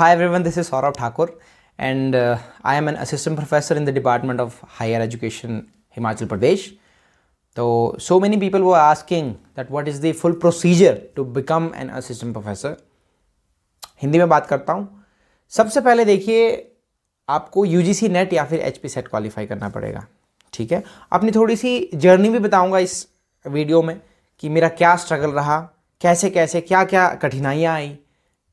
high everyone this is Saurabh Thakur and I am an assistant professor in the department of higher education Himachal Pradesh तो so many people were asking that what is the full procedure to become an assistant professor Hindi में बात करता हूँ सबसे पहले देखिए आपको you ji C net या फिर एच पी सेट क्वालिफाई करना पड़ेगा ठीक है अपनी थोड़ी सी जर्नी भी बताऊँगा इस वीडियो में कि मेरा क्या स्ट्रगल रहा कैसे कैसे क्या क्या कठिनाइयाँ आई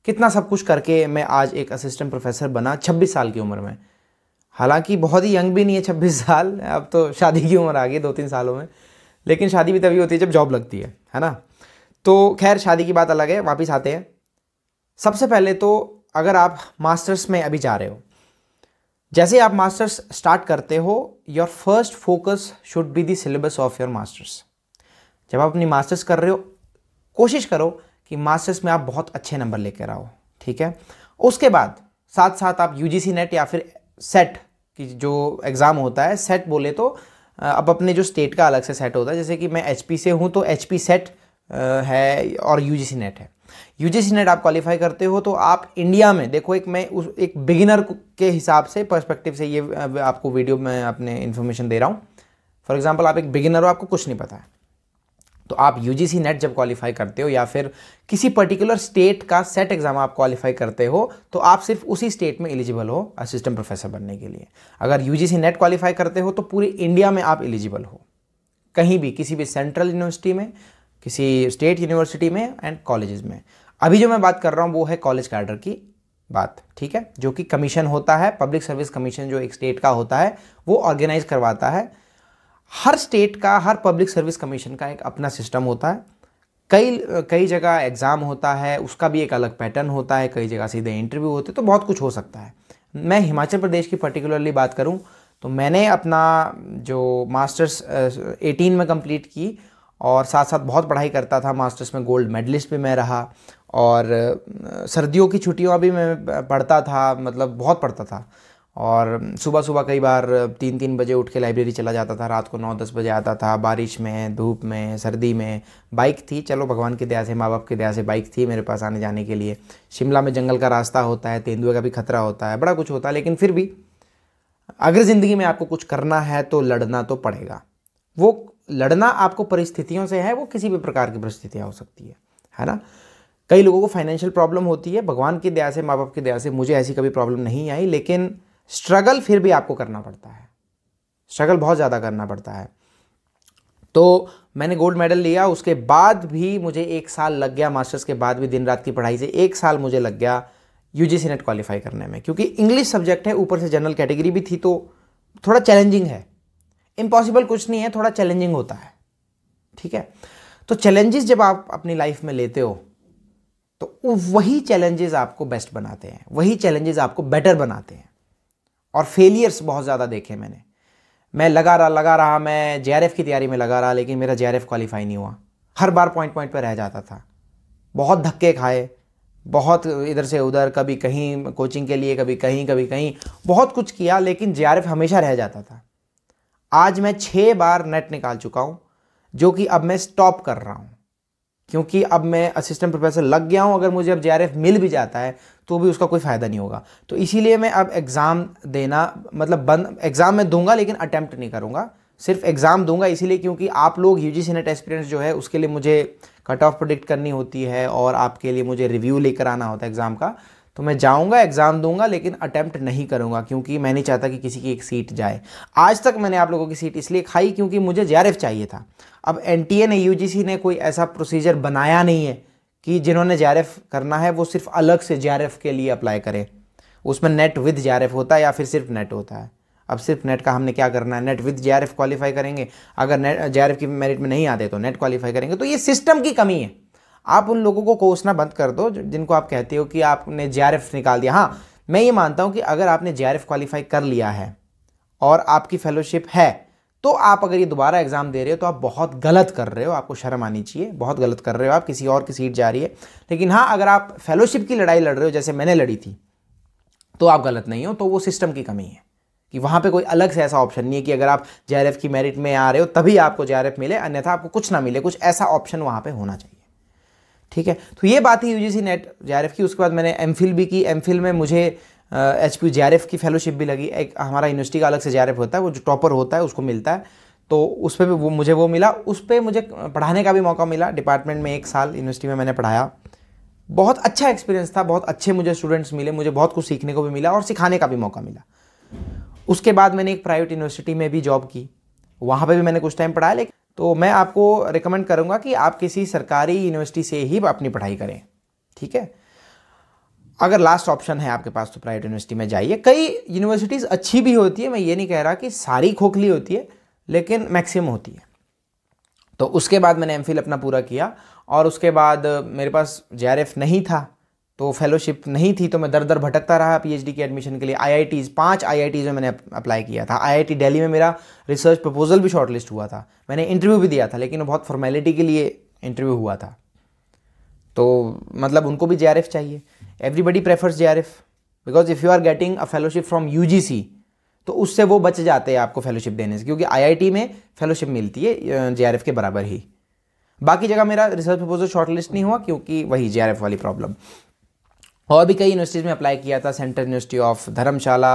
कितना सब कुछ करके मैं आज एक असिस्टेंट प्रोफेसर बना 26 साल की उम्र में हालांकि बहुत ही यंग भी नहीं है 26 साल अब तो शादी की उम्र आ गई दो तीन सालों में लेकिन शादी भी तभी होती है जब जॉब लगती है है ना तो खैर शादी की बात अलग है वापस आते हैं सबसे पहले तो अगर आप मास्टर्स में अभी जा रहे हो जैसे आप मास्टर्स स्टार्ट करते हो your first focus should be the syllabus of your masters जब आप अपनी मास्टर्स कर रहे हो कोशिश करो कि मास्टर्स में आप बहुत अच्छे नंबर लेकर आओ ठीक है उसके बाद साथ साथ आप यू नेट या फिर सेट की जो एग्ज़ाम होता है सेट बोले तो अब अपने जो स्टेट का अलग से सेट होता है जैसे कि मैं एच से हूँ तो एच सेट है और यू नेट है यू नेट आप क्वालिफाई करते हो तो आप इंडिया में देखो एक मैं उस एक बिगिनर के हिसाब से पर्सपेक्टिव से ये आपको वीडियो में अपने इन्फॉर्मेशन दे रहा हूँ फॉर एग्जाम्पल आप एक बिगिनर हो आपको कुछ नहीं पता है तो आप यू जी नेट जब क्वालिफाई करते हो या फिर किसी पर्टिकुलर स्टेट का सेट एग्ज़ाम आप क्वालिफाई करते हो तो आप सिर्फ उसी स्टेट में एलिजिबल हो असिस्टेंट प्रोफेसर बनने के लिए अगर यू जी नेट क्वालिफाई करते हो तो पूरे इंडिया में आप एलिजिबल हो कहीं भी किसी भी सेंट्रल यूनिवर्सिटी में किसी स्टेट यूनिवर्सिटी में एंड कॉलेजेस में अभी जो मैं बात कर रहा हूँ वो है कॉलेज कैडर की बात ठीक है जो कि कमीशन होता है पब्लिक सर्विस कमीशन जो एक स्टेट का होता है वो ऑर्गेनाइज करवाता है हर स्टेट का हर पब्लिक सर्विस कमीशन का एक अपना सिस्टम होता है कई कई जगह एग्ज़ाम होता है उसका भी एक अलग पैटर्न होता है कई जगह सीधे इंटरव्यू होते तो बहुत कुछ हो सकता है मैं हिमाचल प्रदेश की पर्टिकुलरली बात करूं तो मैंने अपना जो मास्टर्स एटीन में कंप्लीट की और साथ साथ बहुत पढ़ाई करता था मास्टर्स में गोल्ड मेडलिस्ट भी मैं रहा और सर्दियों की छुट्टियों भी मैं पढ़ता था मतलब बहुत पढ़ता था और सुबह सुबह कई बार तीन तीन बजे उठ के लाइब्रेरी चला जाता था रात को नौ दस बजे आता था बारिश में धूप में सर्दी में बाइक थी चलो भगवान की दया से माँ बाप की दया से बाइक थी मेरे पास आने जाने के लिए शिमला में जंगल का रास्ता होता है तेंदुए का भी खतरा होता है बड़ा कुछ होता है लेकिन फिर भी अगर ज़िंदगी में आपको कुछ करना है तो लड़ना तो पड़ेगा वो लड़ना आपको परिस्थितियों से है वो किसी भी प्रकार की परिस्थितियाँ हो सकती है है ना कई लोगों को फाइनेंशियल प्रॉब्लम होती है भगवान की दया से माँ बाप की दया से मुझे ऐसी कभी प्रॉब्लम नहीं आई लेकिन स्ट्रगल फिर भी आपको करना पड़ता है स्ट्रगल बहुत ज़्यादा करना पड़ता है तो मैंने गोल्ड मेडल लिया उसके बाद भी मुझे एक साल लग गया मास्टर्स के बाद भी दिन रात की पढ़ाई से एक साल मुझे लग गया यू जी नेट क्वालिफाई करने में क्योंकि इंग्लिश सब्जेक्ट है ऊपर से जनरल कैटेगरी भी थी तो थोड़ा चैलेंजिंग है इम्पॉसिबल कुछ नहीं है थोड़ा चैलेंजिंग होता है ठीक है तो चैलेंजेस जब आप अपनी लाइफ में लेते हो तो वही चैलेंजेस आपको बेस्ट बनाते हैं वही चैलेंजेस आपको बेटर बनाते हैं और फेलियर्स बहुत ज़्यादा देखे मैंने मैं लगा रहा लगा रहा मैं जे की तैयारी में लगा रहा लेकिन मेरा जे क्वालिफाई नहीं हुआ हर बार पॉइंट पॉइंट पर रह जाता था बहुत धक्के खाए बहुत इधर से उधर कभी कहीं कोचिंग के लिए कभी कहीं कभी कहीं बहुत कुछ किया लेकिन जे हमेशा रह जाता था आज मैं छः बार नेट निकाल चुका हूँ जो कि अब मैं स्टॉप कर रहा हूँ क्योंकि अब मैं असिस्टेंट प्रोफेसर लग गया हूँ अगर मुझे अब जे मिल भी जाता है तो भी उसका कोई फ़ायदा नहीं होगा तो इसीलिए मैं अब एग्ज़ाम देना मतलब बंद एग्ज़ाम मैं दूंगा लेकिन अटैम्प्ट नहीं करूँगा सिर्फ एग्ज़ाम दूंगा इसीलिए क्योंकि आप लोग यू जी नेट एक्सपीरियंस जो है उसके लिए मुझे कट ऑफ प्रोडिक्ट करनी होती है और आपके लिए मुझे रिव्यू लेकर आना होता है एग्ज़ाम का तो मैं जाऊंगा एग्ज़ाम दूंगा लेकिन अटैम्प्ट नहीं करूंगा क्योंकि मैं नहीं चाहता कि किसी की एक सीट जाए आज तक मैंने आप लोगों की सीट इसलिए खाई क्योंकि मुझे जे चाहिए था अब एन टी ने यू ने कोई ऐसा प्रोसीजर बनाया नहीं है कि जिन्होंने जे करना है वो सिर्फ अलग से जे के लिए अप्लाई करें उसमें नेट विद जे होता है या फिर सिर्फ नेट होता है अब सिर्फ नेट का हमने क्या करना है नेट विद जे क्वालिफाई करेंगे अगर नेट जे की मेरिट में नहीं आते तो नेट क्वालिफाई करेंगे तो ये सिस्टम की कमी है आप उन लोगों को कोसना बंद कर दो जिनको आप कहते हो कि आपने जे निकाल दिया हाँ मैं ये मानता हूँ कि अगर आपने जे क्वालिफाई कर लिया है और आपकी फेलोशिप है तो आप अगर ये दोबारा एग्ज़ाम दे रहे हो तो आप बहुत गलत कर रहे हो आपको शर्म आनी चाहिए बहुत गलत कर रहे हो आप किसी और की सीट जा रही है लेकिन हाँ अगर आप फेलोशिप की लड़ाई लड़ रहे हो जैसे मैंने लड़ी थी तो आप गलत नहीं हो तो वो सिस्टम की कमी है कि वहाँ पे कोई अलग से ऐसा ऑप्शन नहीं है कि अगर आप जे की मेरिट में आ रहे हो तभी आपको जे मिले अन्यथा आपको कुछ ना मिले कुछ ऐसा ऑप्शन वहाँ पर होना चाहिए ठीक है तो ये बात ही यूजीसी नेट जेआरएफ की उसके बाद मैंने एमफिल भी की एमफिल में मुझे एच पी जेआरएफ की फेलोशिप भी लगी एक हमारा यूनिवर्सिटी का अलग से जेआरएफ होता है वो जो टॉपर होता है उसको मिलता है तो उस पर भी वो मुझे वो मिला उस पर मुझे पढ़ाने का भी मौका मिला डिपार्टमेंट में एक साल यूनिवर्सिटी में मैंने पढ़ाया बहुत अच्छा एक्सपीरियंस था बहुत अच्छे मुझे स्टूडेंट्स मिले मुझे बहुत कुछ सीखने को भी मिला और सिखाने का भी मौका मिला उसके बाद मैंने एक प्राइवेट यूनिवर्सिटी में भी जॉब की वहाँ पर भी मैंने कुछ टाइम पढ़ाया लेकिन तो मैं आपको रिकमेंड करूँगा कि आप किसी सरकारी यूनिवर्सिटी से ही अपनी पढ़ाई करें ठीक है अगर लास्ट ऑप्शन है आपके पास तो प्राइवेट यूनिवर्सिटी में जाइए कई यूनिवर्सिटीज़ अच्छी भी होती है मैं ये नहीं कह रहा कि सारी खोखली होती है लेकिन मैक्सिमम होती है तो उसके बाद मैंने एम अपना पूरा किया और उसके बाद मेरे पास जे नहीं था तो फेलोशिप नहीं थी तो मैं दर दर भटकता रहा पीएचडी के एडमिशन के लिए आईआईटीज़ पांच आईआईटीज़ में मैंने अप्लाई किया था आईआईटी दिल्ली में मेरा रिसर्च प्रपोजल भी शॉर्टलिस्ट हुआ था मैंने इंटरव्यू भी दिया था लेकिन बहुत फॉर्मेलिटी के लिए इंटरव्यू हुआ था तो मतलब उनको भी जे चाहिए everybody prefers J because if you are getting a fellowship from you तो उससे वो बच जाते हैं आपको फेलोशिप देने से क्योंकि आई में फेलोशिप मिलती है जे के बराबर ही बाकी जगह मेरा रिसर्च प्रपोजल शॉर्टलिस्ट नहीं हुआ क्योंकि वही जे वाली प्रॉब्लम और भी कई यूनिवर्सिटीज़ में अप्लाई किया था central university of Dharamshala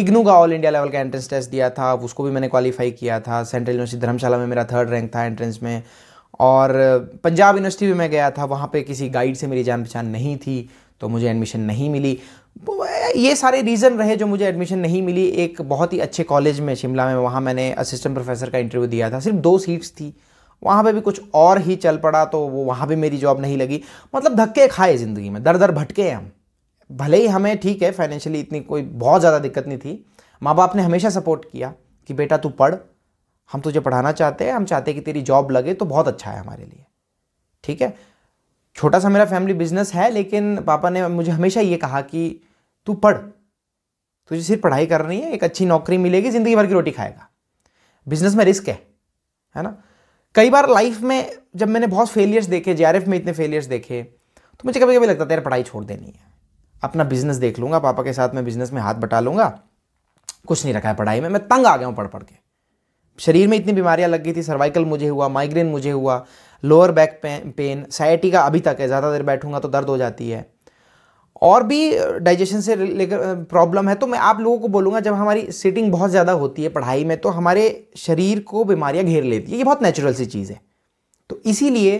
IGNOU का ऑल इंडिया लेवल का एंट्रेंस टेस्ट दिया था उसको भी मैंने क्वालिफाई किया था सेंट्रल यूनिवर्सिटी धर्मशाला में मेरा थर्ड रैंक था एंट्रेंस में और पंजाब यूनिवर्सिटी भी मैं गया था वहाँ पर किसी गाइड से मेरी जान पहचान नहीं थी तो मुझे एडमिशन नहीं मिली ये सारे रीज़न रहे जो मुझे एडमिशन नहीं मिली एक बहुत ही अच्छे कॉलेज में शिमला में वहाँ मैंने असिस्टेंट प्रोफेसर का इंटरव्यू दिया था सिर्फ दो सीट्स थी वहाँ पे भी कुछ और ही चल पड़ा तो वो वहाँ भी मेरी जॉब नहीं लगी मतलब धक्के खाए ज़िंदगी में दर दर भटके हैं हम भले ही हमें ठीक है फाइनेंशियली इतनी कोई बहुत ज़्यादा दिक्कत नहीं थी माँ बाप ने हमेशा सपोर्ट किया कि बेटा तू पढ़ हम तुझे पढ़ाना चाहते हैं हम चाहते हैं कि तेरी जॉब लगे तो बहुत अच्छा है हमारे लिए ठीक है छोटा सा मेरा फैमिली बिजनेस है लेकिन पापा ने मुझे हमेशा ये कहा कि तू पढ़ तुझे सिर्फ पढ़ाई करनी है एक अच्छी नौकरी मिलेगी ज़िंदगी भर की रोटी खाएगा बिजनेस में रिस्क है है ना कई बार लाइफ में जब मैंने बहुत फेलियर्स देखे जे में इतने फेलियर्स देखे तो मुझे कभी कभी लगता था यार पढ़ाई छोड़ देनी है अपना बिजनेस देख लूँगा पापा के साथ मैं बिजनेस में हाथ बटा लूँगा कुछ नहीं रखा है पढ़ाई में मैं तंग आ गया हूँ पढ़ पढ़ के शरीर में इतनी बीमारियाँ लग गई थी सर्वाइकल मुझे हुआ माइग्रेन मुझे हुआ लोअर बैक पेन साइटी का अभी तक है ज़्यादा देर बैठूंगा तो दर्द हो जाती है और भी डाइजेशन से लेकर प्रॉब्लम है तो मैं आप लोगों को बोलूँगा जब हमारी सिटिंग बहुत ज़्यादा होती है पढ़ाई में तो हमारे शरीर को बीमारियाँ घेर लेती है ये बहुत नेचुरल सी चीज़ है तो इसीलिए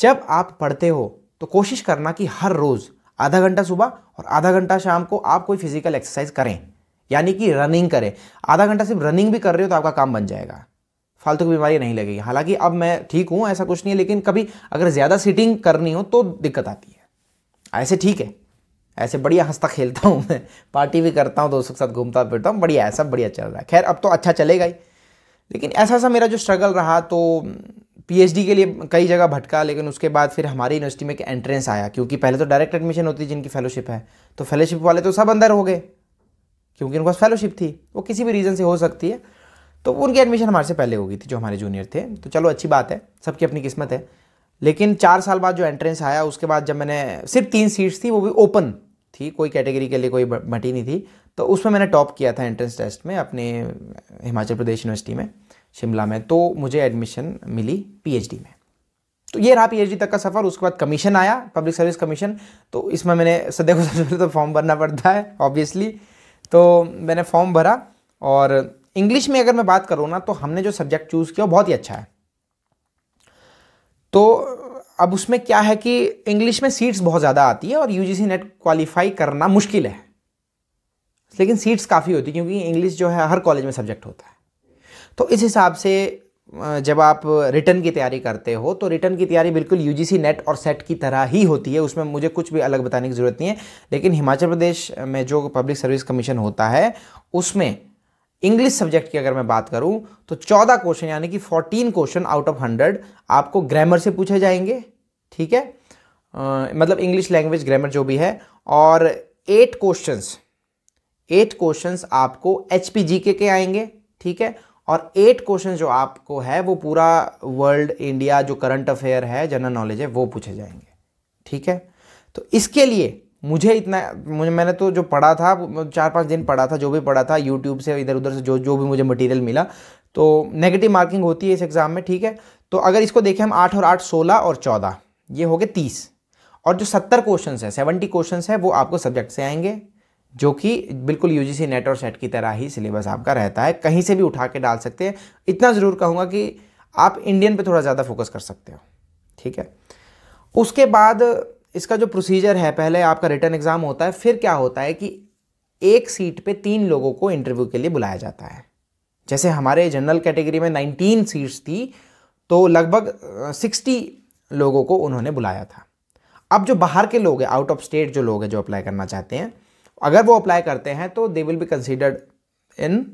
जब आप पढ़ते हो तो कोशिश करना कि हर रोज़ आधा घंटा सुबह और आधा घंटा शाम को आप कोई फिजिकल एक्सरसाइज करें यानी कि रनिंग करें आधा घंटा सिर्फ रनिंग भी कर रहे हो तो आपका काम बन जाएगा फालतू की बीमारी नहीं लगेगी हालांकि अब मैं ठीक हूँ ऐसा कुछ नहीं है लेकिन कभी अगर ज़्यादा सीटिंग करनी हो तो दिक्कत आती है ऐसे ठीक है ऐसे बढ़िया हंसता खेलता हूँ मैं पार्टी भी करता हूँ दोस्तों के साथ घूमता फिरता हूँ बढ़िया ऐसा बढ़िया चल रहा है खैर अब तो अच्छा चलेगा ही लेकिन ऐसा सा मेरा जो स्ट्रगल रहा तो पीएचडी के लिए कई जगह भटका लेकिन उसके बाद फिर हमारी यूनिवर्सिटी में एक एंट्रेंस आया क्योंकि पहले तो डायरेक्ट एडमिशन होती जिनकी फेलोशिप है तो फेलोशिप वाले तो सब अंदर हो गए क्योंकि उनके पास फेलोशिप थी वो किसी भी रीज़न से हो सकती है तो उनकी एडमिशन हमारे से पहले हो गई थी जो हमारे जूनियर थे तो चलो अच्छी बात है सबकी अपनी किस्मत है लेकिन चार साल बाद जो एंट्रेंस आया उसके बाद जब मैंने सिर्फ तीन सीट्स थी वो भी ओपन थी कोई कैटेगरी के लिए कोई बटी नहीं थी तो उसमें मैंने टॉप किया था एंट्रेंस टेस्ट में अपने हिमाचल प्रदेश यूनिवर्सिटी में शिमला में तो मुझे एडमिशन मिली पीएचडी में तो ये रहा पीएचडी तक का सफ़र उसके बाद कमीशन आया पब्लिक सर्विस कमीशन तो इसमें मैंने सदैव को सबसे पहले तो फॉर्म भरना पड़ता है ऑब्वियसली तो मैंने फॉर्म भरा और इंग्लिश में अगर मैं बात करूँ ना तो हमने जो सब्जेक्ट चूज़ किया वो बहुत ही अच्छा है तो अब उसमें क्या है कि इंग्लिश में सीट्स बहुत ज़्यादा आती है और यू नेट क्वालिफाई करना मुश्किल है लेकिन सीट्स काफ़ी होती क्योंकि इंग्लिश जो है हर कॉलेज में सब्जेक्ट होता है तो इस हिसाब से जब आप रिटर्न की तैयारी करते हो तो रिटर्न की तैयारी बिल्कुल यूजीसी नेट और सेट की तरह ही होती है उसमें मुझे कुछ भी अलग बताने की ज़रूरत नहीं है लेकिन हिमाचल प्रदेश में जो पब्लिक सर्विस कमीशन होता है उसमें इंग्लिश सब्जेक्ट की अगर मैं बात करूं तो चौदह क्वेश्चन यानी कि fourteen question out of hundred आपको ग्रामर से पूछे जाएंगे ठीक है आ, मतलब इंग्लिश लैंग्वेज ग्रामर जो भी है और एट क्वेश्चंस एट क्वेश्चंस आपको एच पी जी के के आएंगे ठीक है और एट क्वेश्चन जो आपको है वो पूरा वर्ल्ड इंडिया जो करंट अफेयर है जनरल नॉलेज है वो पूछे जाएंगे ठीक है तो इसके लिए मुझे इतना मुझे मैंने तो जो पढ़ा था चार पाँच दिन पढ़ा था जो भी पढ़ा था यूट्यूब से इधर उधर से जो जो भी मुझे मटेरियल मिला तो नेगेटिव मार्किंग होती है इस एग्ज़ाम में ठीक है तो अगर इसको देखें हम आठ और आठ सोलह और चौदह ये हो गए तीस और जो सत्तर क्वेश्चन है सेवेंटी क्वेश्चन है वो आपको सब्जेक्ट से आएंगे जो कि बिल्कुल यू जी नेट और सेट की तरह ही सिलेबस आपका रहता है कहीं से भी उठा के डाल सकते हैं इतना ज़रूर कहूँगा कि आप इंडियन पे थोड़ा ज़्यादा फोकस कर सकते हो ठीक है उसके बाद इसका जो प्रोसीजर है पहले आपका रिटर्न एग्ज़ाम होता है फिर क्या होता है कि एक सीट पे तीन लोगों को इंटरव्यू के लिए बुलाया जाता है जैसे हमारे जनरल कैटेगरी में 19 सीट्स थी तो लगभग 60 लोगों को उन्होंने बुलाया था अब जो बाहर के लोग हैं आउट ऑफ स्टेट जो लोग हैं जो अप्लाई करना चाहते हैं अगर वो अप्लाई करते हैं तो they will be considered in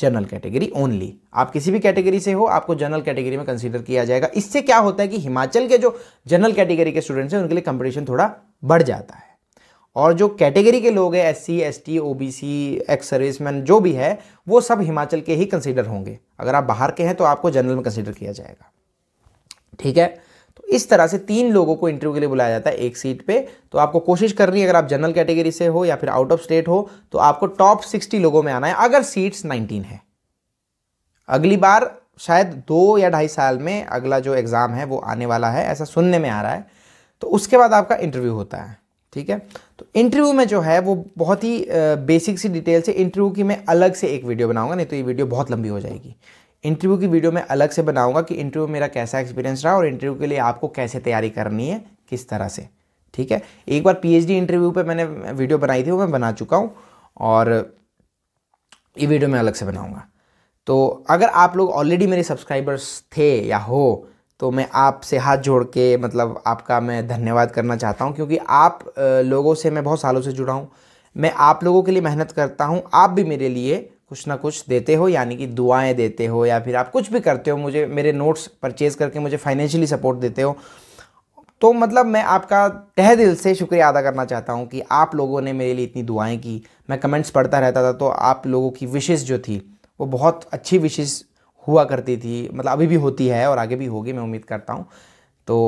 general category only आप किसी भी कैटेगरी से हो आपको जनरल कैटेगरी में कंसिडर किया जाएगा इससे क्या होता है कि हिमाचल के जो जनरल कैटेगरी के स्टूडेंट्स हैं उनके लिए कंपटीशन थोड़ा बढ़ जाता है और जो कैटेगरी के लोग हैं S C S T O B C ex serviceman जो भी है वो सब हिमाचल के ही कंसिडर होंगे अगर आप बाहर के हैं तो आपको जनरल में कंसिडर किया जाएगा ठीक है तो इस तरह से तीन लोगों को इंटरव्यू के लिए बुलाया जाता है एक सीट पे तो आपको कोशिश करनी है अगर आप जनरल कैटेगरी से हो या फिर आउट ऑफ स्टेट हो तो आपको टॉप सिक्सटी लोगों में आना है अगर सीट्स नाइनटीन है अगली बार शायद दो या ढाई साल में अगला जो एग्ज़ाम है वो आने वाला है ऐसा सुनने में आ रहा है तो उसके बाद आपका इंटरव्यू होता है ठीक है तो इंटरव्यू में जो है वो बहुत ही बेसिक सी डिटेल से इंटरव्यू की मैं अलग से एक वीडियो बनाऊंगा नहीं तो ये वीडियो बहुत लंबी हो जाएगी इंटरव्यू की वीडियो मैं अलग से बनाऊंगा कि इंटरव्यू मेरा कैसा एक्सपीरियंस रहा और इंटरव्यू के लिए आपको कैसे तैयारी करनी है किस तरह से ठीक है एक बार पीएचडी इंटरव्यू पे मैंने वीडियो बनाई थी वो मैं बना चुका हूँ और ये वीडियो मैं अलग से बनाऊँगा तो अगर आप लोग ऑलरेडी मेरे सब्सक्राइबर्स थे या हो तो मैं आपसे हाथ जोड़ के मतलब आपका मैं धन्यवाद करना चाहता हूँ क्योंकि आप लोगों से मैं बहुत सालों से जुड़ा हूँ मैं आप लोगों के लिए मेहनत करता हूँ आप भी मेरे लिए कुछ ना कुछ देते हो यानी कि दुआएं देते हो या फिर आप कुछ भी करते हो मुझे मेरे नोट्स परचेज करके मुझे फाइनेंशियली सपोर्ट देते हो तो मतलब मैं आपका तह दिल से शुक्रिया अदा करना चाहता हूँ कि आप लोगों ने मेरे लिए इतनी दुआएं की मैं कमेंट्स पढ़ता रहता था तो आप लोगों की विशेष जो थी वो बहुत अच्छी विशेष हुआ करती थी मतलब अभी भी होती है और आगे भी होगी मैं उम्मीद करता हूँ तो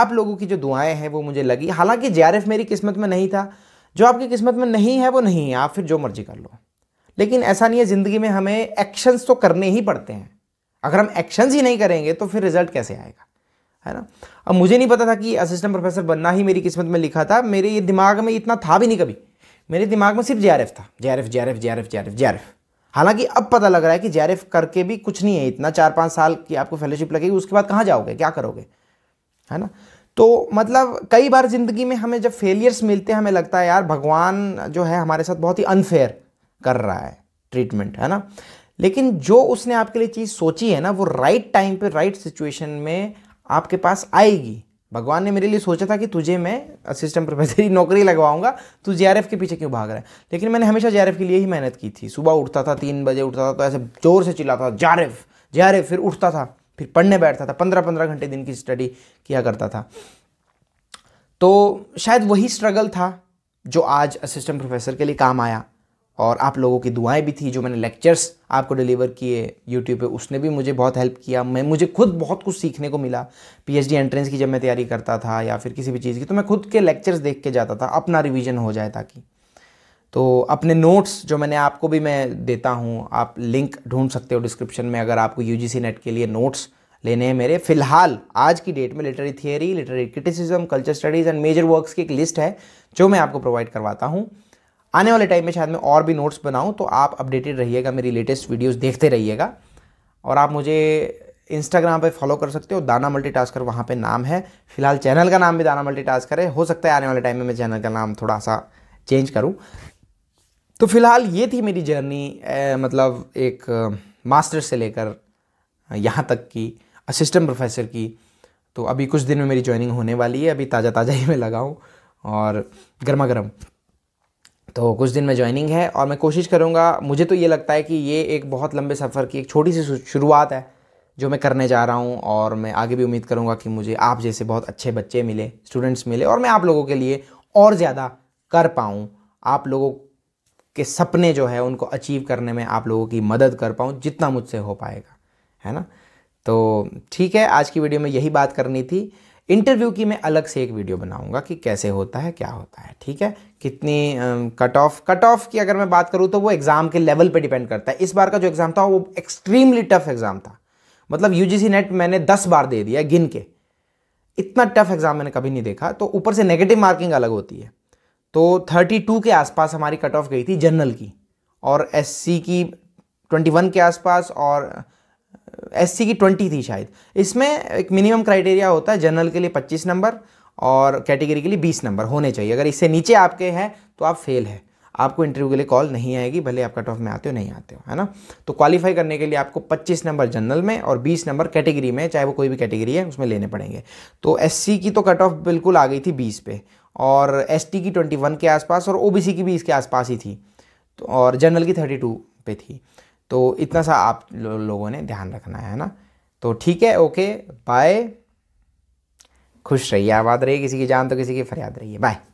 आप लोगों की जो दुआएं हैं वो मुझे लगी हालांकि जे मेरी किस्मत में नहीं था जो आपकी किस्मत में नहीं है वो नहीं है आप फिर जो मर्जी कर लो लेकिन ऐसा नहीं है ज़िंदगी में हमें एक्शंस तो करने ही पड़ते हैं अगर हम एक्शंस ही नहीं करेंगे तो फिर रिजल्ट कैसे आएगा है ना अब मुझे नहीं पता था कि असिस्टेंट प्रोफेसर बनना ही मेरी किस्मत में लिखा था मेरे ये दिमाग में इतना था भी नहीं कभी मेरे दिमाग में सिर्फ जे था J R F J R F J R F J R F J R F हालांकि अब पता लग रहा है कि जे आर एफ करके भी कुछ नहीं है इतना चार पाँच साल की आपको फेलोशिप लगेगी उसके बाद कहाँ जाओगे क्या करोगे है ना तो मतलब कई बार ज़िंदगी में हमें जब फेलियर्स मिलते हैं हमें लगता है यार भगवान जो है हमारे साथ बहुत ही अनफेयर कर रहा है ट्रीटमेंट है ना लेकिन जो उसने आपके लिए चीज़ सोची है ना वो राइट टाइम पे राइट सिचुएशन में आपके पास आएगी भगवान ने मेरे लिए सोचा था कि तुझे मैं असिस्टेंट प्रोफेसर की नौकरी लगवाऊंगा तू जे के पीछे क्यों भाग रहा है लेकिन मैंने हमेशा जे के लिए ही मेहनत की थी सुबह उठता था तीन बजे उठता था तो ऐसे जोर से चिल्लाता था जे जे फिर उठता था फिर पढ़ने बैठता था पंद्रह पंद्रह घंटे दिन की स्टडी किया करता था तो शायद वही स्ट्रगल था जो आज असिस्टेंट प्रोफेसर के लिए काम आया और आप लोगों की दुआएं भी थी जो मैंने लेक्चर्स आपको डिलीवर किए यूट्यूब पे उसने भी मुझे बहुत हेल्प किया मैं मुझे खुद बहुत कुछ सीखने को मिला पीएचडी एंट्रेंस की जब मैं तैयारी करता था या फिर किसी भी चीज़ की तो मैं खुद के लेक्चर्स देख के जाता था अपना रिविज़न हो जाए ताकि तो अपने नोट्स जो मैंने आपको भी मैं देता हूँ आप लिंक ढूंढ सकते हो डिस्क्रिप्शन में अगर आपको यू नेट के लिए नोट्स लेने हैं मेरे फिलहाल आज की डेट में literary theory literary criticism culture studies and major works की एक लिस्ट है जो मैं आपको प्रोवाइड करवाता हूँ आने वाले टाइम में शायद मैं और भी नोट्स बनाऊँ तो आप अपडेटेड रहिएगा मेरी लेटेस्ट वीडियोज़ देखते रहिएगा और आप मुझे इंस्टाग्राम पे फॉलो कर सकते हो दाना मल्टी टास्कर वहाँ पर नाम है फिलहाल चैनल का नाम भी दाना मल्टी टास्कर है हो सकता है आने वाले टाइम में मैं चैनल का नाम थोड़ा सा चेंज करूँ तो फिलहाल ये थी मेरी जर्नी मतलब एक मास्टर से लेकर यहाँ तक की असिस्टेंट प्रोफेसर की तो अभी कुछ दिन में मेरी ज्वाइनिंग होने वाली है अभी ताज़ा ताज़ा ही मैं लगाऊँ और गर्मा गर्म तो कुछ दिन में ज्वाइनिंग है और मैं कोशिश करूँगा मुझे तो ये लगता है कि ये एक बहुत लंबे सफ़र की एक छोटी सी शुरुआत है जो मैं करने जा रहा हूँ और मैं आगे भी उम्मीद करूँगा कि मुझे आप जैसे बहुत अच्छे बच्चे मिले स्टूडेंट्स मिले और मैं आप लोगों के लिए और ज़्यादा कर पाऊँ आप लोगों के सपने जो है उनको अचीव करने में आप लोगों की मदद कर पाऊँ जितना मुझसे हो पाएगा है ना तो ठीक है आज की वीडियो में यही बात करनी थी इंटरव्यू की मैं अलग से एक वीडियो बनाऊंगा कि कैसे होता है क्या होता है ठीक है कितनी कट ऑफ कट ऑफ की अगर मैं बात करूँ तो वो एग्ज़ाम के लेवल पे डिपेंड करता है इस बार का जो एग्ज़ाम था वो एक्सट्रीमली टफ एग्ज़ाम था मतलब यू नेट मैंने दस बार दे दिया गिन के इतना टफ एग्ज़ाम मैंने कभी नहीं देखा तो ऊपर से नेगेटिव मार्किंग अलग होती है तो थर्टी के आसपास हमारी कट ऑफ गई थी जनरल की और एस की ट्वेंटी के आसपास और एस की ट्वेंटी थी शायद इसमें एक मिनिमम क्राइटेरिया होता है जनरल के लिए पच्चीस नंबर और कैटेगरी के लिए बीस नंबर होने चाहिए अगर इससे नीचे आपके हैं तो आप फेल हैं आपको इंटरव्यू के लिए कॉल नहीं आएगी भले आप कट ऑफ में आते हो नहीं आते हो है ना तो क्वालिफाई करने के लिए आपको 25 नंबर जनरल में और 20 नंबर कैटेगरी में चाहे वो कोई भी कैटेगरी है उसमें लेने पड़ेंगे तो एससी की तो कट ऑफ बिल्कुल आ गई थी 20 पे और एसटी की 21 के आसपास और ओबीसी की भी इसके आसपास ही थी तो और जनरल की थर्टी पे थी तो इतना सा आप लो, लोगों ने ध्यान रखना है ना तो ठीक है ओके बाय खुश रहिए आबाद रहिए किसी की जान तो किसी की फरियाद रहिए बाय